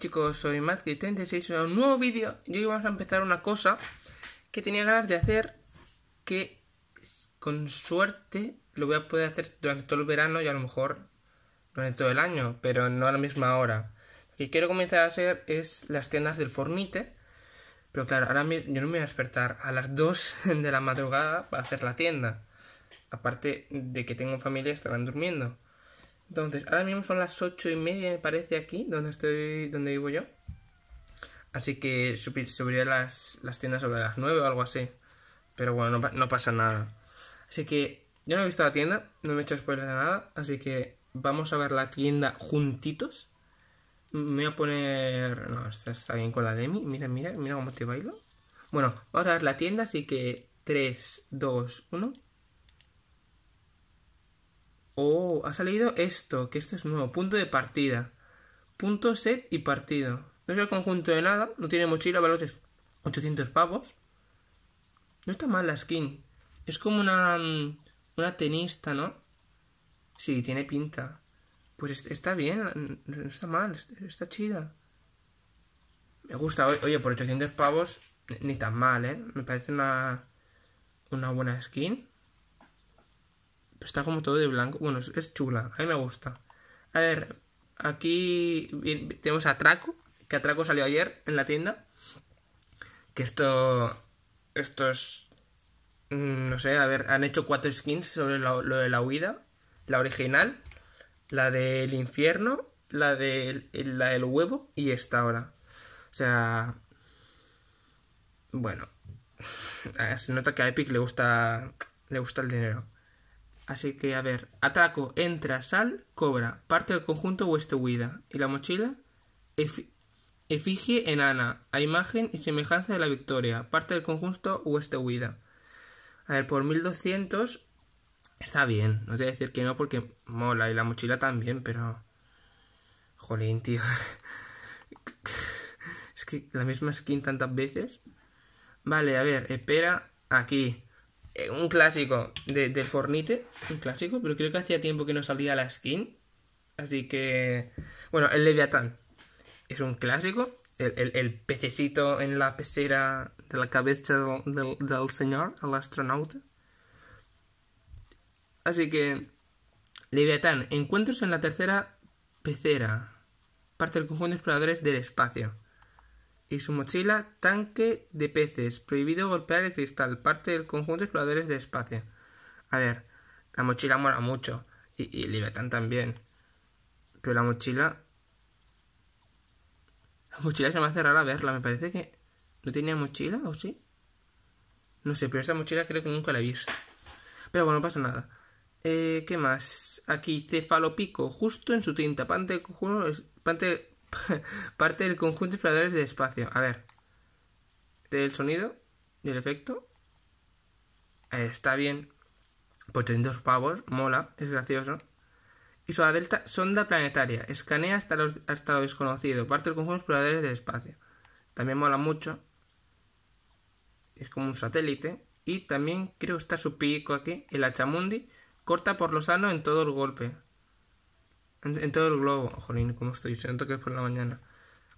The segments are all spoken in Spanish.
chicos, soy Matt 36 un nuevo vídeo y hoy vamos a empezar una cosa que tenía ganas de hacer que con suerte lo voy a poder hacer durante todo el verano y a lo mejor durante todo el año, pero no a la misma hora. Lo que quiero comenzar a hacer es las tiendas del Fornite, pero claro, ahora yo no me voy a despertar a las 2 de la madrugada para hacer la tienda, aparte de que tengo familia que estarán durmiendo. Entonces, ahora mismo son las ocho y media, me parece, aquí, donde estoy, donde vivo yo. Así que subiré las, las tiendas sobre las 9 o algo así. Pero bueno, no, pasa nada. Así que yo no he visto la tienda, no me he hecho spoiler de nada. Así que vamos a ver la tienda juntitos. Me voy a poner. No, está bien con la Demi. Mira, mira, mira cómo te bailo. Bueno, vamos a ver la tienda. Así que 3, 2, 1. Oh, ha salido esto, que esto es nuevo. Punto de partida. Punto set y partido. No es el conjunto de nada. No tiene mochila, valores 800 pavos. No está mal la skin. Es como una, mm, una tenista, ¿no? Sí, tiene pinta. Pues está bien, no está mal, está chida. Me gusta, oye, por 800 pavos, ni tan mal, ¿eh? Me parece una, una buena skin está como todo de blanco. Bueno, es, chula, a mí me gusta. A ver, aquí Tenemos a Traco... que Atraco salió ayer en la tienda. Que esto. Esto mm, No sé, a ver, han hecho cuatro skins sobre lo, de la huida. La original, la del infierno, la, de, la del huevo y esta ahora. O sea. Bueno. Se nota que a Epic le gusta. Le gusta el dinero. Así que, a ver, atraco, entra, sal, cobra, parte del conjunto o este huida. ¿Y la mochila? efigie enana, a imagen y semejanza de la victoria, parte del conjunto o este huida. A ver, por 1200 está bien, no te voy a decir que no porque mola, y la mochila también, pero... Jolín, tío. es que la misma skin tantas veces. Vale, a ver, espera aquí un clásico de, Fornite, un clásico, pero creo que hacía tiempo que no salía la skin. Así que, bueno, el Leviatán es un clásico. El, pececito en la pecera de la cabeza del, señor, el astronauta. Así que, Leviatán, encuentros en la tercera pecera. Parte del conjunto de exploradores del espacio y su mochila Tanque de peces. Prohibido golpear el cristal. Parte del conjunto de exploradores de espacio. A ver, la mochila mola mucho. Y, y Libertán también. Pero la mochila. La mochila se me hace rara verla. Me parece que. ¿No tenía mochila o sí? No sé, pero esa mochila creo que nunca la he visto. Pero bueno, no pasa nada. Eh, ¿Qué más? Aquí, cefalopico, justo en su tinta. Pante, pante parte del conjunto de exploradores del espacio. A ver, del sonido, del efecto, eh, está bien. Por pues 300 pavos, mola, es gracioso. Y su delta, sonda planetaria, escanea hasta, los, hasta lo desconocido, parte del conjunto de exploradores del espacio. También mola mucho. Es como un satélite. Y también creo que está su pico aquí, el Achamundi, corta por lo sano en todo el golpe. En, todo el globo. Jolín, ¿cómo estoy? Siento que es por la mañana.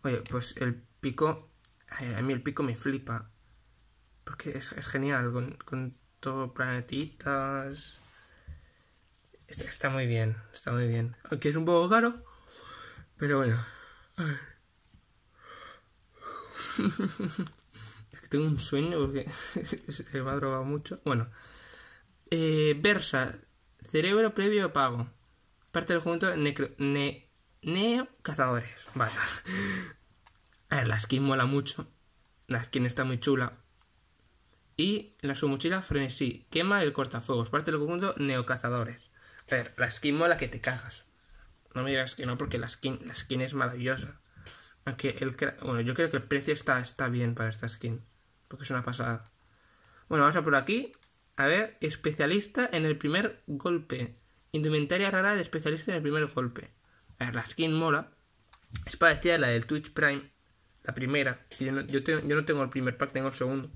Oye, pues el pico. A mí el pico me flipa. Porque es, genial. Con, todo planetitas. Está, muy bien. Está muy bien. Aunque es un poco caro. Pero bueno. es que tengo un sueño porque se me ha drogado mucho. Bueno. Eh, versa. Cerebro previo a pago. Parte del conjunto necro, neo cazadores. Vale. A ver, la skin mola mucho. La skin está muy chula. Y la su mochila frenesí. Quema el cortafuegos. Parte del conjunto neocazadores. A ver, la skin mola que te cagas. No me digas que no, porque la skin, la skin es maravillosa. Aunque el bueno, yo creo que el precio está, está bien para esta skin. Porque es una pasada. Bueno, vamos a por aquí. A ver, especialista en el primer golpe. Indumentaria rara de especialista en el primer golpe. A ver, la skin mola. Es parecida a la del Twitch Prime. La primera. Yo no, tengo, el primer pack, tengo el segundo.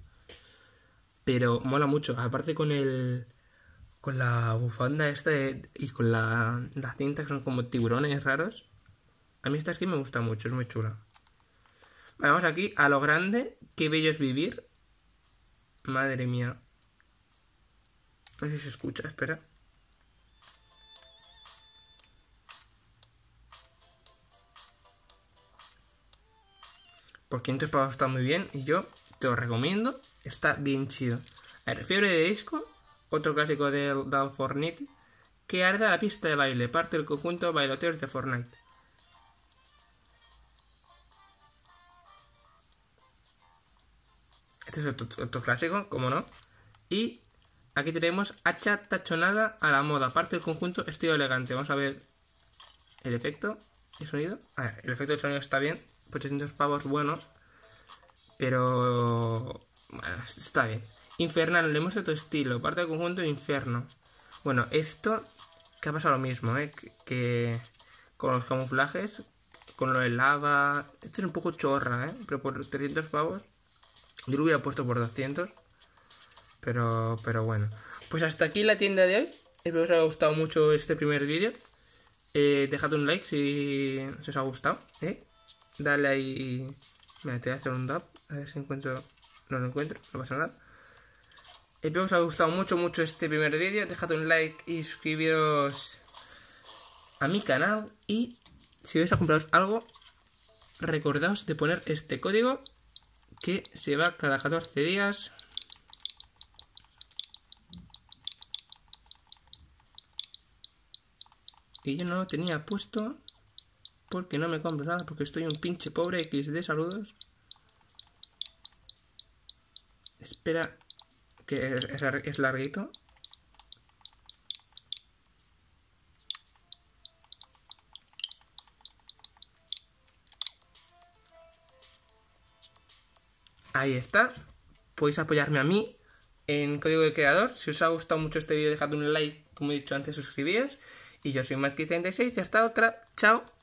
Pero mola mucho. Aparte con el con la bufanda esta y con la, la, cinta que son como tiburones raros. A mí esta skin me gusta mucho, es muy chula. Vamos aquí a lo grande, qué bello es vivir. Madre mía. No sé si se escucha, espera. porque 500 pavos está muy bien y yo te lo recomiendo. Está bien chido. A ver, Fiebre de Disco, otro clásico del, del Fortnite, que arda la pista de baile, parte del conjunto Bailoteos de Fortnite. Este es otro, clásico, como no. Y aquí tenemos hacha tachonada a la moda, parte del conjunto estilo elegante. Vamos a ver el efecto y sonido. el efecto de sonido está bien, por 300 pavos bueno. Pero. está bien. Infernal, le hemos tu estilo. Parte del conjunto Inferno. Bueno, esto. Que ha pasado lo mismo, ¿eh? Que, Con los camuflajes. Con lo de lava. Esto es un poco chorra, ¿eh? Pero por 300 pavos. Yo lo hubiera puesto por 200. Pero, pero bueno. Pues hasta aquí la tienda de hoy. Espero que os haya gustado mucho este primer vídeo. Eh, dejad un like si, si os ha gustado. ¿eh? Dale ahí. me te voy a hacer un dab. A ver si encuentro. No lo encuentro, no pasa nada. Espero que os haya gustado mucho, mucho este primer vídeo. Dejad un like y suscribiros a mi canal. Y si vais a compraros algo, recordaos de poner este código que se va cada 14 días. Y yo no lo tenía puesto. Porque no me compro nada, porque estoy un pinche pobre XD, saludos. Espera, que es, larguito. Ahí está. Podéis apoyarme a mí en código de creador. Si os ha gustado mucho este vídeo, dejad un like, como he dicho antes, suscribíos. Y yo soy Max36 y hasta otra. Chao.